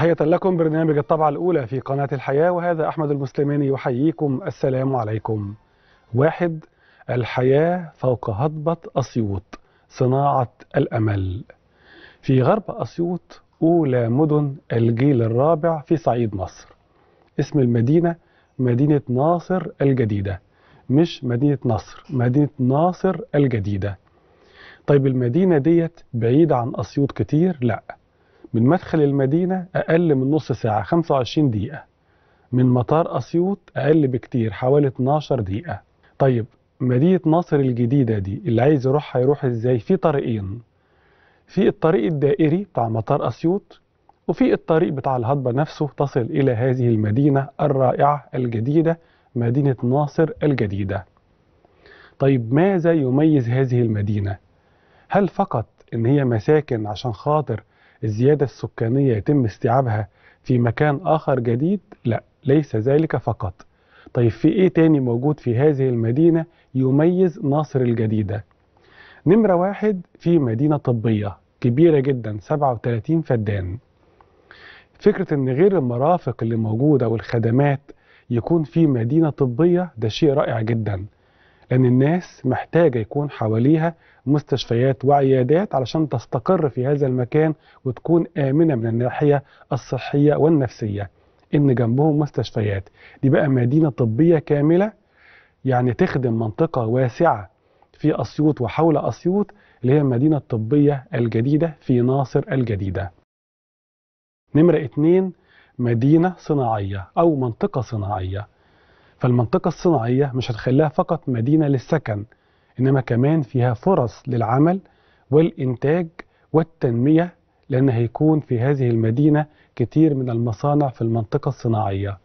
تحية لكم برنامج الطبعة الأولى في قناة الحياة وهذا أحمد المسلماني يحييكم السلام عليكم واحد الحياة فوق هضبة أسيوط صناعة الأمل في غرب أسيوط أولى مدن الجيل الرابع في صعيد مصر اسم المدينة مدينة ناصر الجديدة مش مدينة نصر مدينة ناصر الجديدة طيب المدينة ديت بعيدة عن أسيوط كتير؟ لأ من مدخل المدينة أقل من نص ساعة 25 دقيقة من مطار أسيوط أقل بكتير حوالي 12 دقيقة طيب مدينة ناصر الجديدة دي اللي عايز يروحها يروح إزاي في طريقين في الطريق الدائري بتاع مطار أسيوط وفي الطريق بتاع الهضبة نفسه تصل إلى هذه المدينة الرائعة الجديدة مدينة ناصر الجديدة طيب ماذا يميز هذه المدينة؟ هل فقط إن هي مساكن عشان خاطر الزيادة السكانية يتم استيعابها في مكان آخر جديد؟ لا ليس ذلك فقط طيب في إيه تاني موجود في هذه المدينة يميز ناصر الجديدة؟ نمرة واحد في مدينة طبية كبيرة جدا 37 فدان فكرة إن غير المرافق اللي موجودة والخدمات يكون في مدينة طبية ده شيء رائع جدا لان الناس محتاجه يكون حواليها مستشفيات وعيادات علشان تستقر في هذا المكان وتكون امنه من الناحيه الصحيه والنفسيه ان جنبهم مستشفيات دي بقى مدينه طبيه كامله يعني تخدم منطقه واسعه في اسيوط وحول اسيوط اللي هي المدينه الطبيه الجديده في ناصر الجديده نمره اتنين مدينه صناعيه او منطقه صناعيه فالمنطقة الصناعية مش هتخليها فقط مدينة للسكن إنما كمان فيها فرص للعمل والإنتاج والتنمية لأن هيكون في هذه المدينة كتير من المصانع في المنطقة الصناعية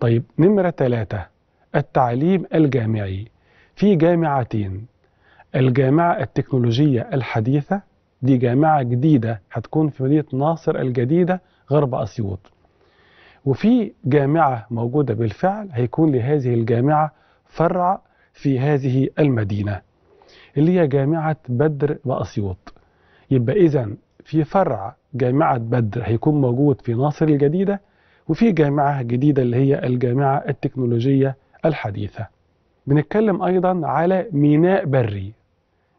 طيب نمرة ثلاثة التعليم الجامعي في جامعتين الجامعة التكنولوجية الحديثة دي جامعة جديدة هتكون في مدينة ناصر الجديدة غرب أسيوط وفي جامعة موجودة بالفعل هيكون لهذه الجامعة فرع في هذه المدينة اللي هي جامعة بدر وأسيوط يبقى إذا في فرع جامعة بدر هيكون موجود في ناصر الجديدة وفي جامعة جديدة اللي هي الجامعة التكنولوجية الحديثة بنتكلم أيضا على ميناء بري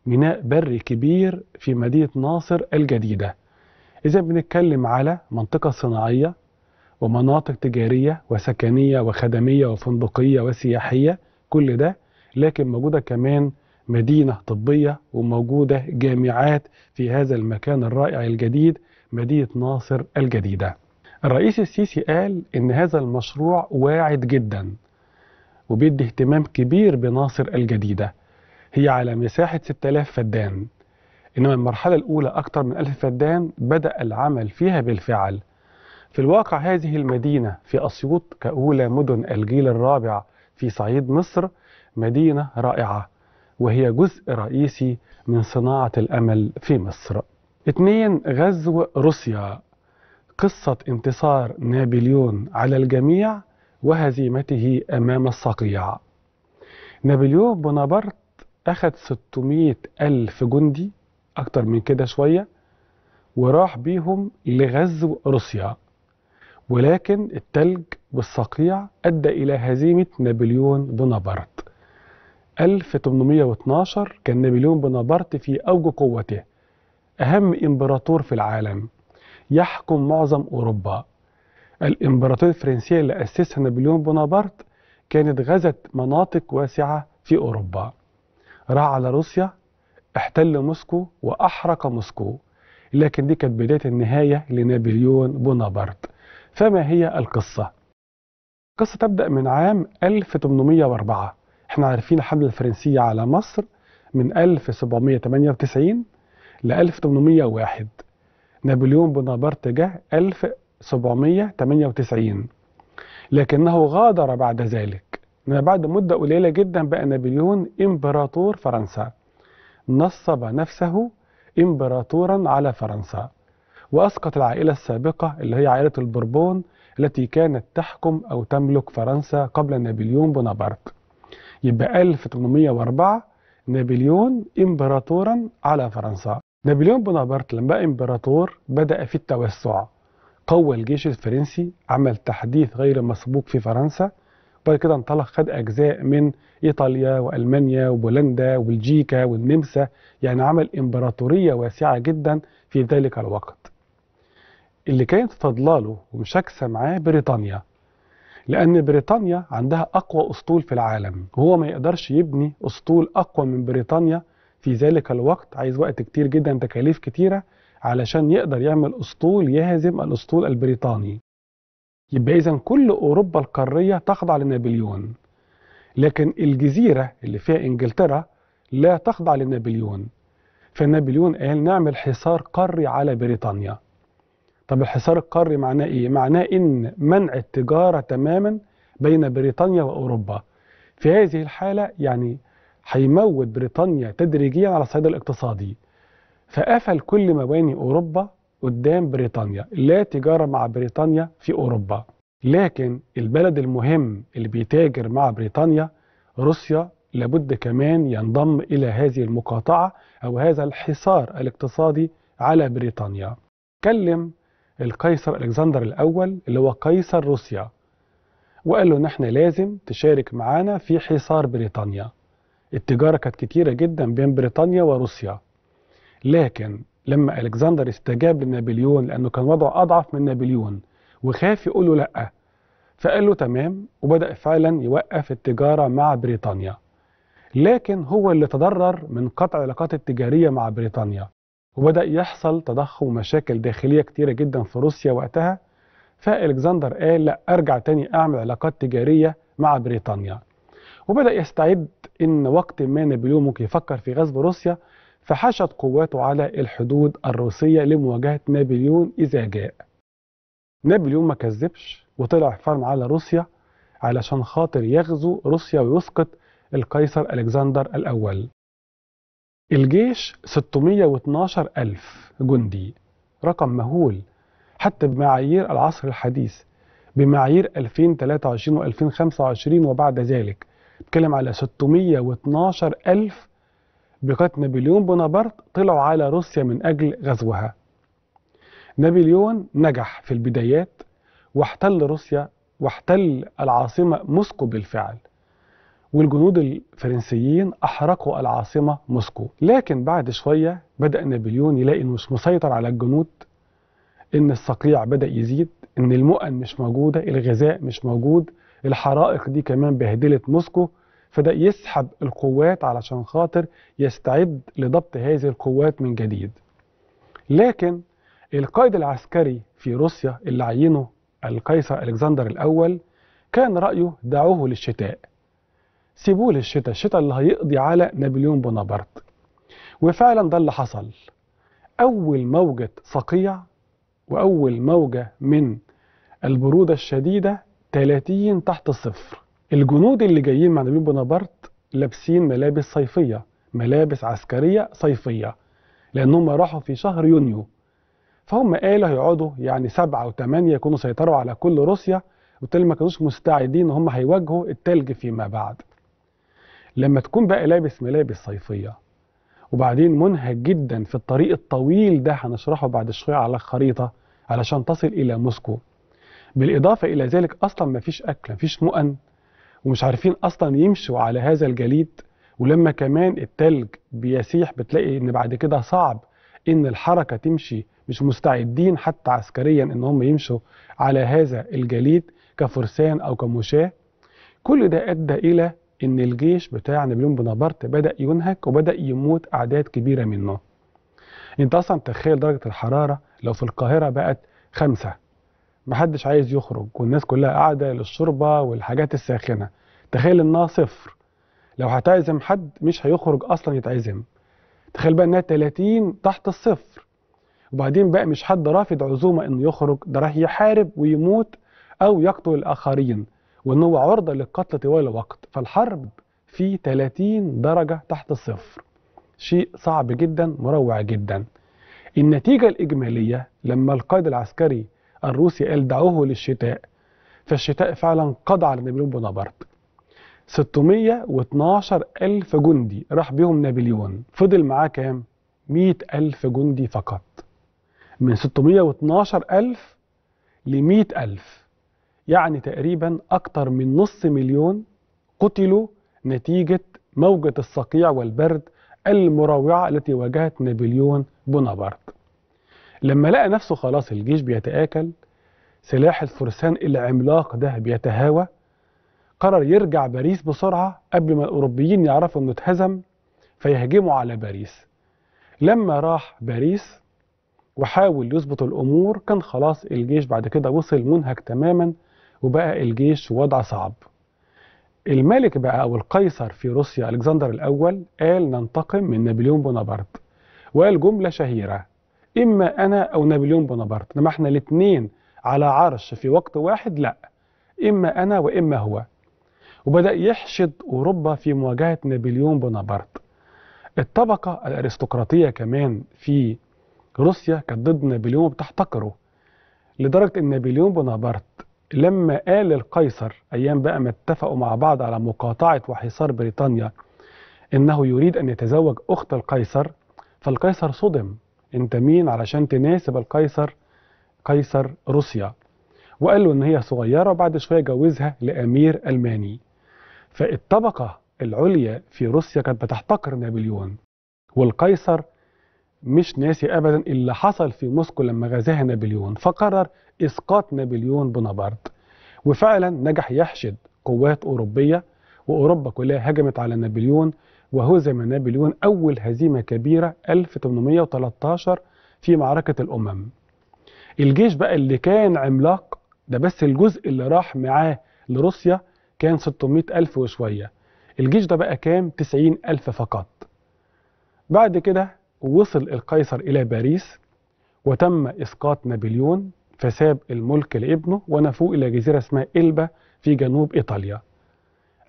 ميناء بري كبير في مدينة ناصر الجديدة إذا بنتكلم على منطقة صناعية ومناطق تجارية وسكنية وخدمية وفندقية وسياحية كل ده لكن موجودة كمان مدينة طبية وموجودة جامعات في هذا المكان الرائع الجديد مدينة ناصر الجديدة الرئيس السيسي قال إن هذا المشروع واعد جدا وبيدي اهتمام كبير بناصر الجديدة هي على مساحة 6000 فدان إنما المرحلة الأولى أكثر من 1000 فدان بدأ العمل فيها بالفعل في الواقع هذه المدينة في أسيوط كأولى مدن الجيل الرابع في صعيد مصر مدينة رائعة وهي جزء رئيسي من صناعة الأمل في مصر اثنين غزو روسيا قصة انتصار نابليون على الجميع وهزيمته أمام الصقيع نابليون بونابرت أخذ 600 ألف جندي أكتر من كده شوية وراح بيهم لغزو روسيا ولكن التلج والصقيع أدى إلى هزيمة نابليون بونابرت 1812 كان نابليون بونابرت في أوج قوته أهم إمبراطور في العالم يحكم معظم أوروبا الإمبراطورية الفرنسية اللي أسسها نابليون بونابرت كانت غزت مناطق واسعة في أوروبا راح على روسيا احتل موسكو وأحرق موسكو لكن دي كانت بداية النهاية لنابليون بونابرت فما هي القصة؟ القصة تبدأ من عام 1804 احنا عارفين الحملة الفرنسية على مصر من 1798 ل 1801 نابليون بونابرت جه 1798 لكنه غادر بعد ذلك من بعد مدة قليلة جدا بقى نابليون إمبراطور فرنسا نصب نفسه إمبراطورا على فرنسا وأسقط العائلة السابقة اللي هي عائلة البربون التي كانت تحكم أو تملك فرنسا قبل نابليون بونابرت يبقى 1804 نابليون إمبراطورا على فرنسا نابليون بونابرت لما بقى إمبراطور بدأ في التوسع قوى الجيش الفرنسي عمل تحديث غير مسبوق في فرنسا بعد كده انطلق خد أجزاء من إيطاليا وألمانيا وبولندا والجيكا والنمسا يعني عمل إمبراطورية واسعة جدا في ذلك الوقت اللي كانت تتضلى ومشاكسه معاه بريطانيا لأن بريطانيا عندها أقوى أسطول في العالم وهو ما يقدرش يبني أسطول أقوى من بريطانيا في ذلك الوقت عايز وقت كتير جدا تكاليف كتيرة علشان يقدر يعمل أسطول يهزم الأسطول البريطاني يبقى إذا كل أوروبا القارية تخضع لنابليون لكن الجزيرة اللي فيها إنجلترا لا تخضع لنابليون فنابليون قال نعمل حصار قاري على بريطانيا طب الحصار القاري معناه ايه؟ معناه ان منع التجاره تماما بين بريطانيا واوروبا. في هذه الحاله يعني هيموت بريطانيا تدريجيا على الصعيد الاقتصادي. فقفل كل مواني اوروبا قدام بريطانيا، لا تجاره مع بريطانيا في اوروبا. لكن البلد المهم اللي بيتاجر مع بريطانيا روسيا لابد كمان ينضم الى هذه المقاطعه او هذا الحصار الاقتصادي على بريطانيا. كلم القيصر الكسندر الاول اللي هو قيصر روسيا وقال له ان احنا لازم تشارك معانا في حصار بريطانيا التجاره كانت كتيره جدا بين بريطانيا وروسيا لكن لما الكسندر استجاب لنابليون لانه كان وضعه اضعف من نابليون وخاف يقول له لا فقال له تمام وبدا فعلا يوقف التجاره مع بريطانيا لكن هو اللي تضرر من قطع العلاقات التجاريه مع بريطانيا وبدأ يحصل تضخم ومشاكل داخلية كتيرة جدا في روسيا وقتها فالكسندر قال لا ارجع تاني اعمل علاقات تجارية مع بريطانيا وبدأ يستعد ان وقت ما نابليون ممكن يفكر في غزو روسيا فحشد قواته على الحدود الروسية لمواجهة نابليون إذا جاء نابليون ما كذبش وطلع فرم على روسيا علشان خاطر يغزو روسيا ويسقط القيصر ألكسندر الأول الجيش 612 ألف جندي رقم مهول حتى بمعايير العصر الحديث بمعايير 2023 و2025 وبعد ذلك بتكلم على 612 ألف بقيادة نابليون بونابرت طلعوا على روسيا من أجل غزوها نابليون نجح في البدايات واحتل روسيا واحتل العاصمة موسكو بالفعل والجنود الفرنسيين أحرقوا العاصمة موسكو لكن بعد شوية بدأ نابليون يلاقي إنه مش مسيطر على الجنود إن الصقيع بدأ يزيد إن المؤن مش موجودة الغذاء مش موجود الحرائق دي كمان بهدلت موسكو فده يسحب القوات علشان خاطر يستعد لضبط هذه القوات من جديد لكن القائد العسكري في روسيا اللي عينه القيصر الكسندر الاول كان رايه دعوه للشتاء سيبوه للشتاء الشتاء اللي هيقضي على نابليون بونابرت وفعلا ده اللي حصل أول موجة صقيع وأول موجة من البرودة الشديدة 30 تحت الصفر الجنود اللي جايين مع نابليون بونابرت لابسين ملابس صيفية ملابس عسكرية صيفية لأنهم راحوا في شهر يونيو فهم قالوا هيقعدوا يعني سبعة وثمانية يكونوا سيطروا على كل روسيا وبالتالي ما كانوش مستعدين هم هيواجهوا التلج فيما بعد لما تكون بقى لابس ملابس صيفية وبعدين منهج جدا في الطريق الطويل ده هنشرحه بعد شوية على خريطة علشان تصل إلى موسكو بالإضافة إلى ذلك أصلا ما فيش أكل ما فيش مؤن ومش عارفين أصلا يمشوا على هذا الجليد ولما كمان التلج بيسيح بتلاقي إن بعد كده صعب إن الحركة تمشي مش مستعدين حتى عسكريا إن هم يمشوا على هذا الجليد كفرسان أو كمشاة كل ده أدى إلى ان الجيش بتاع نابليون بونابرت بدا ينهك وبدا يموت اعداد كبيره منه انت اصلا تخيل درجه الحراره لو في القاهره بقت خمسة محدش عايز يخرج والناس كلها قاعده للشوربه والحاجات الساخنه تخيل انها صفر لو هتعزم حد مش هيخرج اصلا يتعزم تخيل بقى انها 30 تحت الصفر وبعدين بقى مش حد رافض عزومه انه يخرج ده راح يحارب ويموت او يقتل الاخرين وان هو عرضه للقتل طوال الوقت فالحرب في 30 درجه تحت الصفر شيء صعب جدا مروع جدا النتيجه الاجماليه لما القائد العسكري الروسي قال دعوه للشتاء فالشتاء فعلا قضى على نابليون بونابرت 612 ألف جندي راح بيهم نابليون فضل معاه كام؟ 100 ألف جندي فقط من 612 ألف ل 100 ألف يعني تقريبا أكتر من نص مليون قتلوا نتيجة موجة الصقيع والبرد المروعة التي واجهت نابليون بونابرت لما لقى نفسه خلاص الجيش بيتآكل سلاح الفرسان العملاق ده بيتهاوى قرر يرجع باريس بسرعة قبل ما الأوروبيين يعرفوا أنه اتهزم فيهجموا على باريس لما راح باريس وحاول يظبط الأمور كان خلاص الجيش بعد كده وصل منهك تماما وبقى الجيش وضع صعب الملك بقى أو القيصر في روسيا ألكسندر الأول قال ننتقم من نابليون بونابرت وقال جملة شهيرة إما أنا أو نابليون بونابرت لما إحنا الاتنين على عرش في وقت واحد لأ إما أنا وإما هو وبدأ يحشد أوروبا في مواجهة نابليون بونابرت الطبقة الأرستقراطية كمان في روسيا كانت ضد نابليون وبتحتقره لدرجة أن نابليون بونابرت لما قال القيصر أيام بقى ما اتفقوا مع بعض على مقاطعة وحصار بريطانيا إنه يريد أن يتزوج أخت القيصر فالقيصر صدم أنت مين علشان تناسب القيصر قيصر روسيا وقال له إن هي صغيرة وبعد شوية جوزها لأمير ألماني فالطبقة العليا في روسيا كانت بتحتقر نابليون والقيصر مش ناسي ابدا اللي حصل في موسكو لما غزاها نابليون فقرر اسقاط نابليون بونابرت وفعلا نجح يحشد قوات اوروبيه واوروبا كلها هجمت على نابليون وهزم نابليون اول هزيمه كبيره 1813 في معركه الامم الجيش بقى اللي كان عملاق ده بس الجزء اللي راح معاه لروسيا كان 600 ألف وشوية الجيش ده بقى كام 90 ألف فقط بعد كده وصل القيصر إلى باريس وتم إسقاط نابليون فساب الملك لابنه ونفوه إلى جزيرة اسمها إلبا في جنوب إيطاليا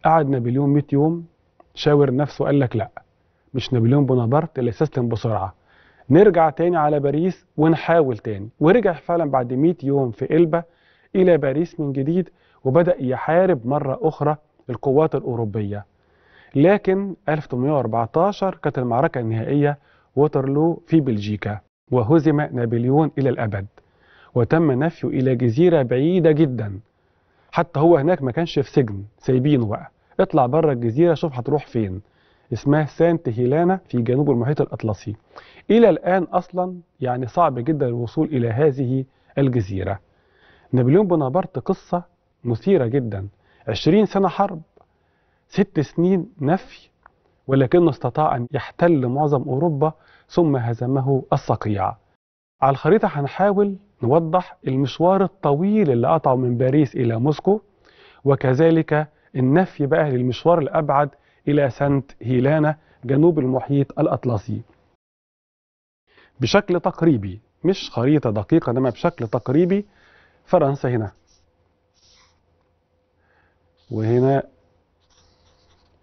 قعد نابليون 100 يوم شاور نفسه قال لك لا مش نابليون بونابرت اللي استسلم بسرعة نرجع تاني على باريس ونحاول تاني ورجع فعلا بعد 100 يوم في إلبا إلى باريس من جديد وبدأ يحارب مرة أخرى القوات الأوروبية لكن 1814 كانت المعركة النهائية ووترلو في بلجيكا وهزم نابليون إلى الأبد وتم نفيه إلى جزيرة بعيدة جدا حتى هو هناك ما كانش في سجن سايبينه بقى اطلع بره الجزيرة شوف هتروح فين اسمها سانت هيلانا في جنوب المحيط الأطلسي إلى الآن أصلا يعني صعب جدا الوصول إلى هذه الجزيرة نابليون بونابرت قصة مثيرة جدا 20 سنة حرب ست سنين نفي ولكنه استطاع أن يحتل معظم أوروبا ثم هزمه الصقيع على الخريطة هنحاول نوضح المشوار الطويل اللي قطعه من باريس إلى موسكو وكذلك النفي بقى للمشوار الأبعد إلى سانت هيلانا جنوب المحيط الأطلسي بشكل تقريبي مش خريطة دقيقة إنما بشكل تقريبي فرنسا هنا وهنا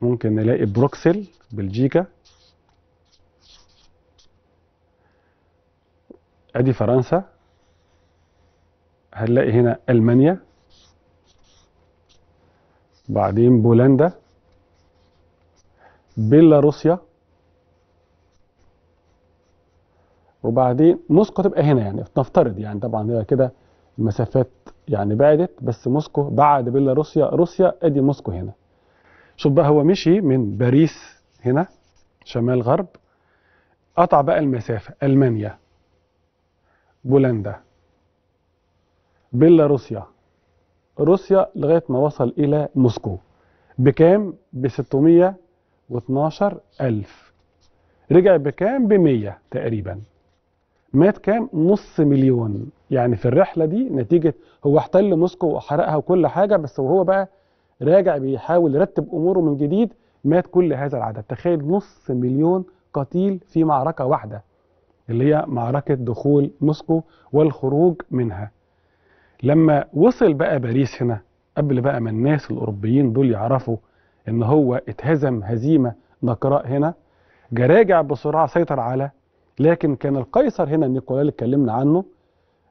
ممكن نلاقي بروكسل بلجيكا ادي فرنسا هنلاقي هنا المانيا بعدين بولندا بيلاروسيا وبعدين موسكو تبقى هنا يعني نفترض يعني طبعا هي كده المسافات يعني بعدت بس موسكو بعد بيلاروسيا روسيا ادي موسكو هنا شوف بقى هو مشي من باريس هنا شمال غرب قطع بقى المسافة ألمانيا بولندا بيلاروسيا روسيا لغاية ما وصل إلى موسكو بكام؟ ب 612 ألف رجع بكام؟ ب 100 تقريبا مات كام؟ نص مليون يعني في الرحلة دي نتيجة هو احتل موسكو وحرقها وكل حاجة بس وهو بقى راجع بيحاول يرتب اموره من جديد مات كل هذا العدد تخيل نص مليون قتيل في معركه واحده اللي هي معركه دخول موسكو والخروج منها لما وصل بقى باريس هنا قبل بقى ما الناس الاوروبيين دول يعرفوا ان هو اتهزم هزيمه نقراء هنا جراجع بسرعه سيطر على لكن كان القيصر هنا نيكولاي اللي اتكلمنا عنه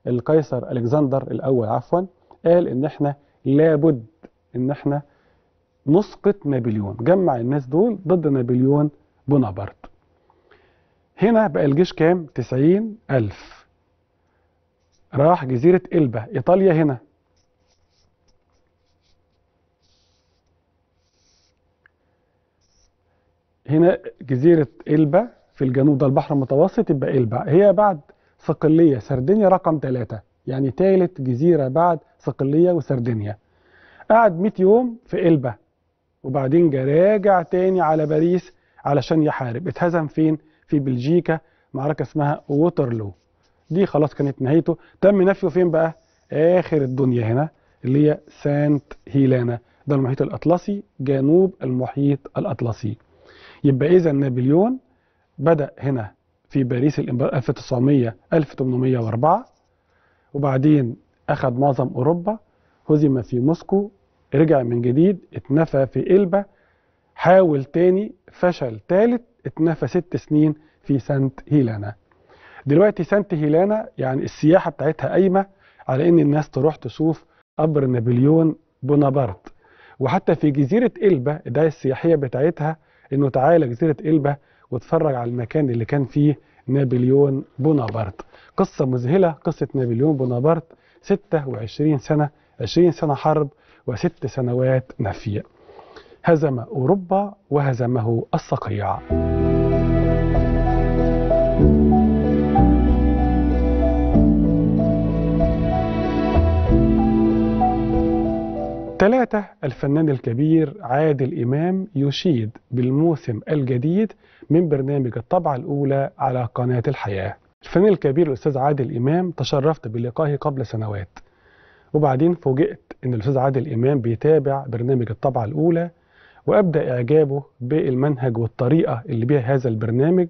القيصر الكسندر الاول عفوا قال ان احنا لابد ان احنا نسقط نابليون جمع الناس دول ضد نابليون بونابرت هنا بقى الجيش كام تسعين ألف راح جزيرة إلبا إيطاليا هنا هنا جزيرة إلبا في الجنوب ده البحر المتوسط يبقى إلبا هي بعد صقلية سردينيا رقم ثلاثة يعني ثالث جزيرة بعد صقلية وسردينيا قعد 100 يوم في قلبة وبعدين جه راجع تاني على باريس علشان يحارب اتهزم فين في بلجيكا معركة اسمها ووترلو دي خلاص كانت نهايته تم نفيه فين بقى آخر الدنيا هنا اللي هي سانت هيلانا ده المحيط الأطلسي جنوب المحيط الأطلسي يبقى إذا نابليون بدأ هنا في باريس الإمبراطورية 1900 1804 وبعدين أخذ معظم أوروبا هزم في موسكو رجع من جديد اتنفى في قلبة حاول تاني فشل تالت اتنفى ست سنين في سانت هيلانا دلوقتي سانت هيلانا يعني السياحة بتاعتها قايمة على ان الناس تروح تشوف قبر نابليون بونابرت وحتى في جزيرة إلبة الدعاية السياحية بتاعتها انه تعالى جزيرة إلبة واتفرج على المكان اللي كان فيه نابليون بونابرت قصة مذهلة قصة نابليون بونابرت 26 سنة 20 سنة حرب وست سنوات نفي هزم أوروبا وهزمه الصقيع ثلاثة الفنان الكبير عادل إمام يشيد بالموسم الجديد من برنامج الطبعة الأولى على قناة الحياة الفنان الكبير الأستاذ عادل إمام تشرفت بلقائه قبل سنوات وبعدين فوجئت ان الاستاذ عادل امام بيتابع برنامج الطبعه الاولى وابدا اعجابه بالمنهج والطريقه اللي بيها هذا البرنامج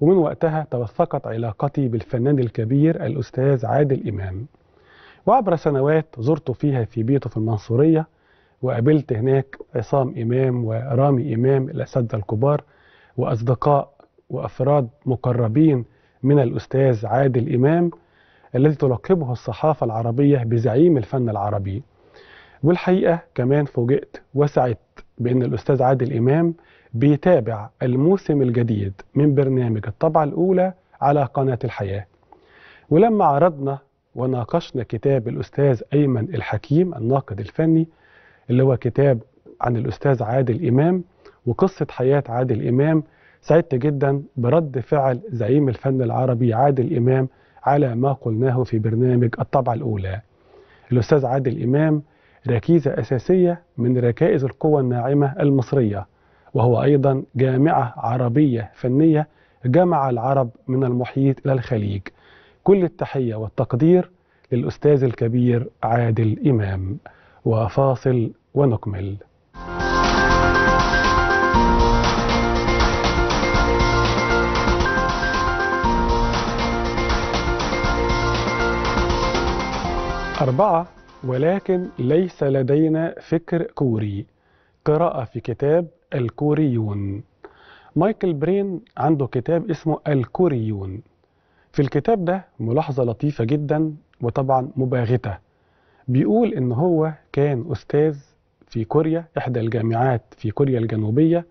ومن وقتها توثقت علاقتي بالفنان الكبير الاستاذ عادل امام وعبر سنوات زرت فيها في بيته في المنصوريه وقابلت هناك عصام امام ورامي امام الاساتذه الكبار واصدقاء وافراد مقربين من الاستاذ عادل امام التي تلقبها الصحافة العربية بزعيم الفن العربي والحقيقة كمان فوجئت وسعدت بأن الأستاذ عادل إمام بيتابع الموسم الجديد من برنامج الطبعة الأولى على قناة الحياة ولما عرضنا وناقشنا كتاب الأستاذ أيمن الحكيم الناقد الفني اللي هو كتاب عن الأستاذ عادل إمام وقصة حياة عادل إمام سعدت جدا برد فعل زعيم الفن العربي عادل إمام على ما قلناه في برنامج الطبعة الأولى الأستاذ عادل إمام ركيزة أساسية من ركائز القوى الناعمة المصرية وهو أيضا جامعة عربية فنية جمع العرب من المحيط إلى الخليج كل التحية والتقدير للأستاذ الكبير عادل إمام وفاصل ونكمل أربعة ولكن ليس لدينا فكر كوري قراءة في كتاب الكوريون مايكل برين عنده كتاب اسمه الكوريون في الكتاب ده ملاحظة لطيفة جدا وطبعا مباغتة بيقول إن هو كان أستاذ في كوريا إحدى الجامعات في كوريا الجنوبية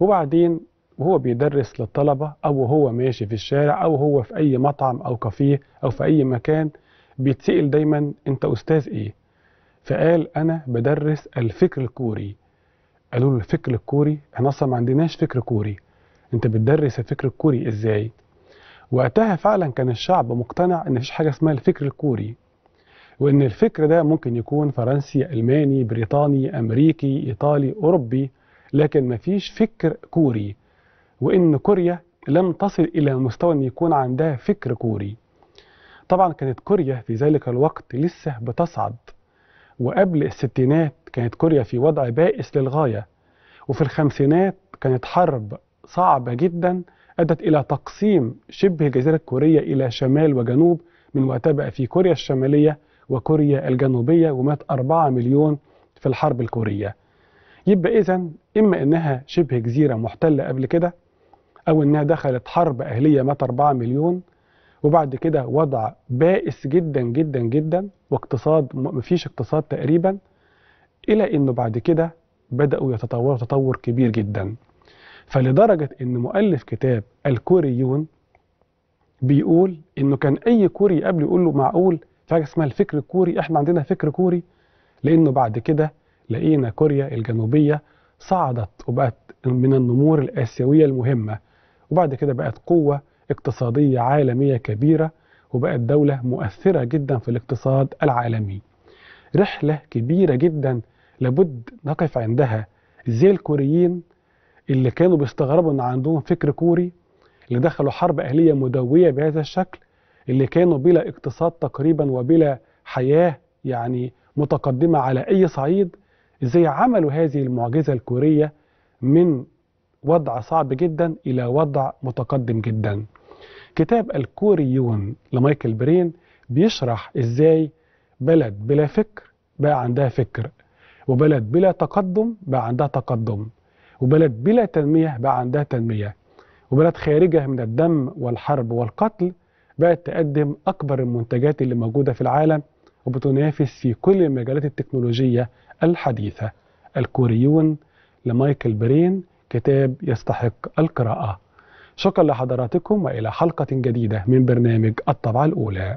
وبعدين وهو بيدرس للطلبة أو هو ماشي في الشارع أو هو في أي مطعم أو كافيه أو في أي مكان بيتسأل دايما انت استاذ ايه فقال انا بدرس الفكر الكوري قالوا له الفكر الكوري احنا اصلا ما عندناش فكر كوري انت بتدرس الفكر الكوري ازاي وقتها فعلا كان الشعب مقتنع ان مفيش حاجه اسمها الفكر الكوري وان الفكر ده ممكن يكون فرنسي الماني بريطاني امريكي ايطالي اوروبي لكن مفيش فكر كوري وان كوريا لم تصل الى مستوى ان يكون عندها فكر كوري طبعا كانت كوريا في ذلك الوقت لسه بتصعد وقبل الستينات كانت كوريا في وضع بائس للغاية وفي الخمسينات كانت حرب صعبة جدا أدت إلى تقسيم شبه الجزيرة الكورية إلى شمال وجنوب من وقتها بقى في كوريا الشمالية وكوريا الجنوبية ومات 4 مليون في الحرب الكورية يبقى إذا إما إنها شبه جزيرة محتلة قبل كده أو إنها دخلت حرب أهلية مات 4 مليون وبعد كده وضع بائس جدا جدا جدا واقتصاد مفيش اقتصاد تقريبا إلى أنه بعد كده بدأوا يتطوروا تطور كبير جدا فلدرجة أن مؤلف كتاب الكوريون بيقول أنه كان أي كوري قبل يقول له معقول في حاجة اسمها الفكر الكوري إحنا عندنا فكر كوري لأنه بعد كده لقينا كوريا الجنوبية صعدت وبقت من النمور الآسيوية المهمة وبعد كده بقت قوة اقتصادية عالمية كبيرة وبقت دولة مؤثرة جدا في الاقتصاد العالمي رحلة كبيرة جدا لابد نقف عندها زي الكوريين اللي كانوا بيستغربوا ان عندهم فكر كوري اللي دخلوا حرب اهليه مدويه بهذا الشكل اللي كانوا بلا اقتصاد تقريبا وبلا حياه يعني متقدمه على اي صعيد ازاي عملوا هذه المعجزه الكوريه من وضع صعب جدا الى وضع متقدم جدا كتاب الكوريون لمايكل برين بيشرح ازاي بلد بلا فكر بقى عندها فكر وبلد بلا تقدم بقى عندها تقدم وبلد بلا تنمية بقى عندها تنمية وبلد خارجة من الدم والحرب والقتل بقت تقدم أكبر المنتجات اللي موجودة في العالم وبتنافس في كل المجالات التكنولوجية الحديثة الكوريون لمايكل برين كتاب يستحق القراءة شكرا لحضراتكم وإلى حلقة جديدة من برنامج الطبعة الأولى